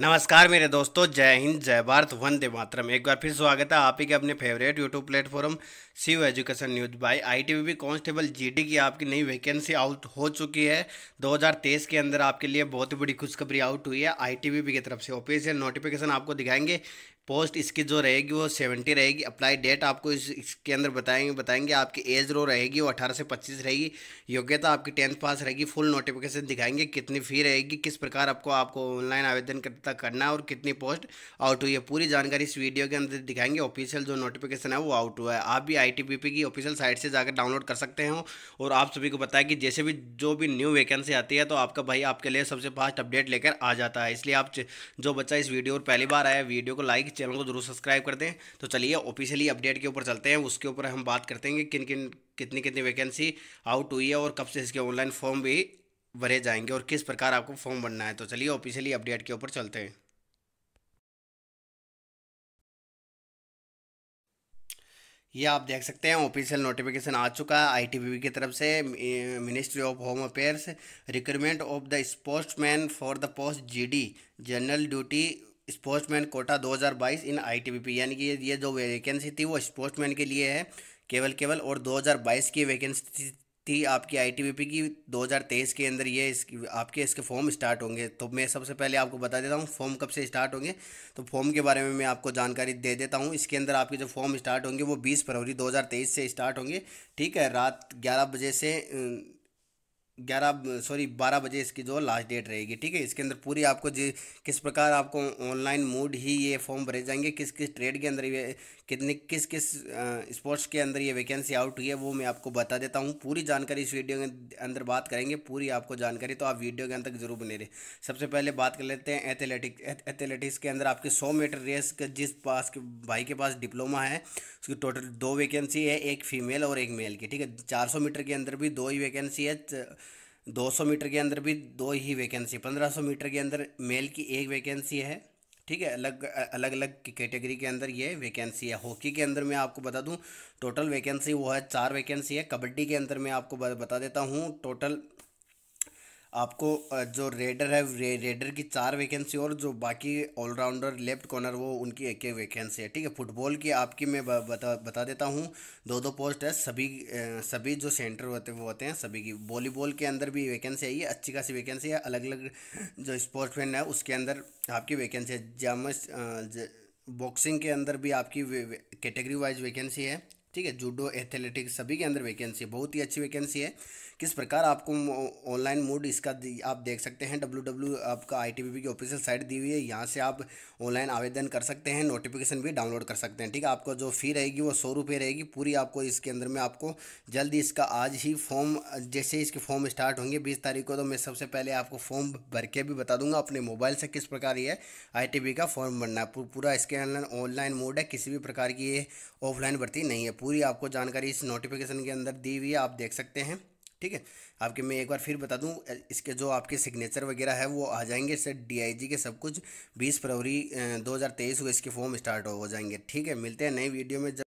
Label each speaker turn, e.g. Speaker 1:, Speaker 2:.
Speaker 1: नमस्कार मेरे दोस्तों जय हिंद जय भारत वंदे मातरम एक बार फिर स्वागत है आप ही के अपने favourite YouTube platform C education news by ITBP constable जी की आपकी नई वैकेंसी आउट हो चुकी है 2023 के अंदर आपके लिए बहुत ही बड़ी खुशखबरी आउट हुई है आईटीबीपी की तरफ से ऑफिशियल नोटिफिकेशन आपको दिखाएंगे पोस्ट इसकी जो रहेगी वो सेवेंटी रहेगी अप्लाई डेट आपको इस इसके अंदर बताएंगे बताएंगे आपकी एज रो रहेगी वो अठारह से पच्चीस रहेगी योग्यता आपकी टेंथ पास रहेगी फुल नोटिफिकेशन दिखाएंगे कितनी फ़ी रहेगी किस प्रकार आपको आपको ऑनलाइन आवेदन करता करना है और कितनी पोस्ट आउट हुई है पूरी जानकारी इस वीडियो के अंदर दिखाएंगे ऑफिशियल जो नोटिफिकेशन है वो आउट हुआ है आप भी आई की ऑफिशियल साइट से जाकर डाउनलोड कर सकते हो और आप सभी को बताया कि जैसे भी जो भी न्यू वैकेंसी आती है तो आपका भाई आपके लिए सबसे फास्ट अपडेट लेकर आ जाता है इसलिए आप जो बच्चा इस वीडियो पर पहली बार आया वीडियो को लाइक चैनल को जरूर सब्सक्राइब कर दें तो चलिए ऑफिशियली अपडेट के ऊपर चलते हैं उसके ऊपर हम बात करते हैं कि किन किन कितनी कितनी वैकेंसी आउट हुई है और कब से इसके ऑनलाइन फॉर्म भी भरे जाएंगे और किस प्रकार आपको फॉर्म भरना है तो चलिए ऑफिशियली अपडेट के ऊपर चलते हैं ये आप देख सकते हैं ऑफिशियल नोटिफिकेशन आ चुका है आईटीबीपी की तरफ से ministry of home affairs recruitment of the sportsman for the post GD general duty sportsman quota 2022 in ITBP यानी कि ये जो वैकेंसी थी वो स्पोर्ट्समैन के लिए है केवल केवल और 2022 की वैकेंसी थी आपकी आईटीबीपी की 2023 के अंदर ये इसकी आपके इसके फॉर्म स्टार्ट होंगे तो मैं सबसे पहले आपको बता देता हूँ फॉर्म कब से स्टार्ट होंगे तो फॉर्म के बारे में मैं आपको जानकारी दे देता हूँ इसके अंदर आपके जो फॉर्म स्टार्ट होंगे वो 20 फरवरी 2023 से स्टार्ट होंगे ठीक है रात 11 बजे से ग्यारह सॉरी बारह बजे इसकी जो लास्ट डेट रहेगी ठीक है इसके अंदर पूरी आपको जी किस प्रकार आपको ऑनलाइन मोड ही ये फॉर्म भरे जाएंगे किस किस ट्रेड के अंदर ये कितने किस किस स्पोर्ट्स के अंदर ये वैकेंसी आउट हुई है वो मैं आपको बता देता हूँ पूरी जानकारी इस वीडियो के अंदर बात करेंगे पूरी आपको जानकारी तो आप वीडियो के अंदर तक जरूर बने रहे सबसे पहले बात कर लेते हैं एथलेटिक एथलेटिक्स के अंदर आपके सौ मीटर रेस के जिस पास के भाई के पास डिप्लोमा है उसकी टोटल दो वैकेंसी है एक फीमेल और एक मेल की ठीक है चार मीटर के अंदर भी दो ही वैकेंसी है 200 मीटर के अंदर भी दो ही वैकेंसी 1500 मीटर के अंदर मेल की एक वैकेंसी है ठीक है अलग अलग अलग कैटेगरी के अंदर ये वैकेंसी है हॉकी के अंदर मैं आपको बता दूं टोटल वैकेंसी वो है चार वैकेंसी है कबड्डी के अंदर मैं आपको बता देता हूं टोटल आपको जो रेडर है रे, रेडर की चार वैकेंसी और जो बाकी ऑलराउंडर लेफ्ट कॉर्नर वो उनकी एक एक वैकेंसी है ठीक है फुटबॉल की आपकी मैं बता बता देता हूँ दो दो पोस्ट है सभी सभी जो सेंटर होते हैं वो होते हैं सभी की वॉलीबॉल के अंदर भी वैकेंसी आई है अच्छी खासी वैकेंसी है अलग अलग जो स्पोर्ट्समैन है उसके अंदर आपकी वैकेंसी है जामस बॉक्सिंग के अंदर भी आपकी कैटेगरी वाइज वैकेंसी है ठीक है जूडो एथलेटिक्स सभी के अंदर वैकेंसी है बहुत ही अच्छी वैकेंसी है किस प्रकार आपको ऑनलाइन मोड इसका आप देख सकते हैं डब्ल्यू डब्ल्यू e आपका आई की ऑफिशियल साइट दी हुई है यहाँ से आप ऑनलाइन आवेदन कर सकते हैं नोटिफिकेशन भी डाउनलोड कर सकते हैं ठीक है आपको जो फ़ी रहेगी वो सौ रुपये रहेगी पूरी आपको इसके अंदर में आपको जल्दी इसका आज ही फॉर्म जैसे इसके फॉर्म स्टार्ट होंगे बीस तारीख को तो मैं सबसे पहले आपको फॉर्म भर के भी बता दूंगा अपने मोबाइल से किस प्रकार ये आई का फॉर्म भरना है पूरा इसके ऑनलाइन मोड है किसी भी प्रकार की ये ऑफलाइन भर्ती नहीं है पूरी आपको जानकारी इस नोटिफिकेशन के अंदर दी हुई है आप देख सकते हैं ठीक है आपके मैं एक बार फिर बता दूं इसके जो आपके सिग्नेचर वगैरह है वो आ जाएंगे सर डीआईजी के सब कुछ 20 फरवरी 2023 को इसके फॉर्म स्टार्ट हो जाएंगे ठीक है मिलते हैं नई वीडियो में जब